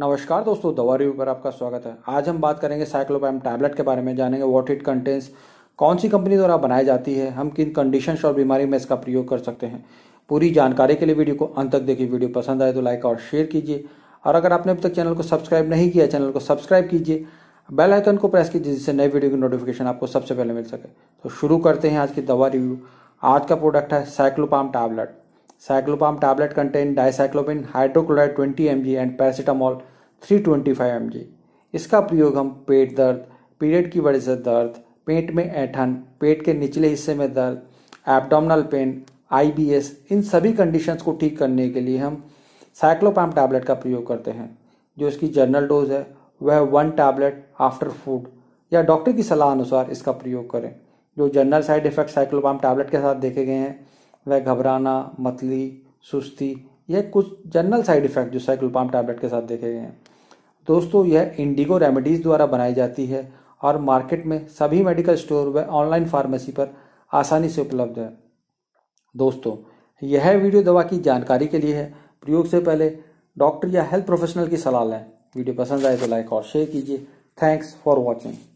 नमस्कार दोस्तों दवा रिव्यू पर आपका स्वागत है आज हम बात करेंगे साइक्लोपैम टैबलेट के बारे में जानेंगे व्हाट इट कंटेंस कौन सी कंपनी द्वारा बनाई जाती है हम किन कंडीशन और बीमारी में इसका प्रयोग कर सकते हैं पूरी जानकारी के लिए वीडियो को अंत तक देखिए वीडियो पसंद आए तो लाइक और शेयर कीजिए और अगर आपने अब तक चैनल को सब्सक्राइब नहीं किया चैनल को सब्सक्राइब कीजिए बेल आइकन को प्रेस कीजिए जिससे नई वीडियो की नोटिफिकेशन आपको सबसे पहले मिल सके तो शुरू करते हैं आज की दवा रिव्यू आज का प्रोडक्ट है Cyclopam tablet Cyclopam tablet contain dicyclomine hydrochloride 20 G and paracetamol 325 mg। इसका प्रयोग हम पेट दर्द पीरियड की वजह से दर्द पेट में ऐठन पेट के निचले हिस्से में दर्द एब्डोमिनल पेन आईबीएस इन सभी कंडीशंस को ठीक करने के लिए हम साइक्लोपाम टैबलेट का प्रयोग करते हैं जो इसकी जनरल डोज है वह वन टैबलेट आफ्टर फूड या डॉक्टर की सलाह अनुसार इसका प्रयोग करें जो general side effect Cyclopam tablet के साथ देखे गए हैं वह घबराना मतली सुस्ती यह कुछ जनरल साइड इफेक्ट जो साइक्लोपाम टैबलेट के साथ देखे गए हैं दोस्तों यह इंडिगो रेमेडीज द्वारा बनाई जाती है और मार्केट में सभी मेडिकल स्टोर व ऑनलाइन फार्मेसी पर आसानी से उपलब्ध है दोस्तों यह वीडियो दवा की जानकारी के लिए है प्रयोग से पहले डॉक्टर या हेल्थ प्रोफेशनल की सलाह लें वीडियो पसंद आए तो लाइक और शेयर कीजिए थैंक्स फॉर वॉचिंग